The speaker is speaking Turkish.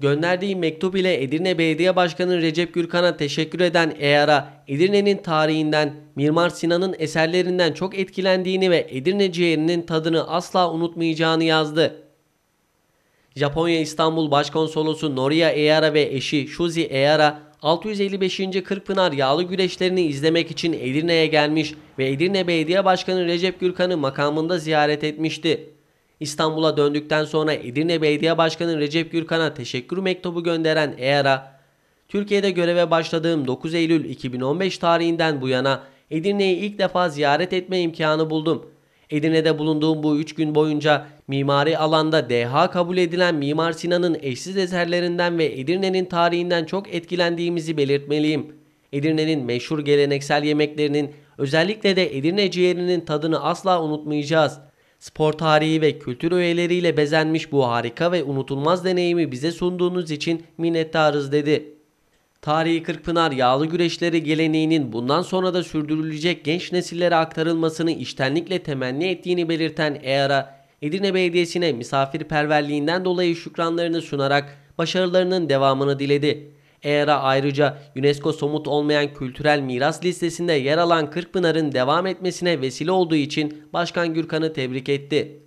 Gönderdiği mektup ile Edirne Belediye Başkanı Recep Gürkan'a teşekkür eden Eyara, Edirne'nin tarihinden, Mimar Sinan'ın eserlerinden çok etkilendiğini ve Edirne ciğerinin tadını asla unutmayacağını yazdı. Japonya İstanbul Başkonsolosu Noria Eyara ve eşi Shuzi Eyara. 655. Kırkpınar yağlı güreşlerini izlemek için Edirne'ye gelmiş ve Edirne Belediye Başkanı Recep Gürkan'ı makamında ziyaret etmişti. İstanbul'a döndükten sonra Edirne Belediye Başkanı Recep Gürkan'a teşekkür mektubu gönderen Eyara, Türkiye'de göreve başladığım 9 Eylül 2015 tarihinden bu yana Edirne'yi ilk defa ziyaret etme imkanı buldum. Edirne'de bulunduğum bu 3 gün boyunca mimari alanda deha kabul edilen Mimar Sinan'ın eşsiz eserlerinden ve Edirne'nin tarihinden çok etkilendiğimizi belirtmeliyim. Edirne'nin meşhur geleneksel yemeklerinin özellikle de Edirne ciğerinin tadını asla unutmayacağız. Spor tarihi ve kültür öğeleriyle bezenmiş bu harika ve unutulmaz deneyimi bize sunduğunuz için minnettarız dedi. Tarihi Kırkpınar yağlı güreşleri geleneğinin bundan sonra da sürdürülecek genç nesillere aktarılmasını iştenlikle temenni ettiğini belirten EAR'a Edirne Belediyesi'ne misafirperverliğinden dolayı şükranlarını sunarak başarılarının devamını diledi. ERA ayrıca UNESCO somut olmayan kültürel miras listesinde yer alan Kırkpınar'ın devam etmesine vesile olduğu için Başkan Gürkan'ı tebrik etti.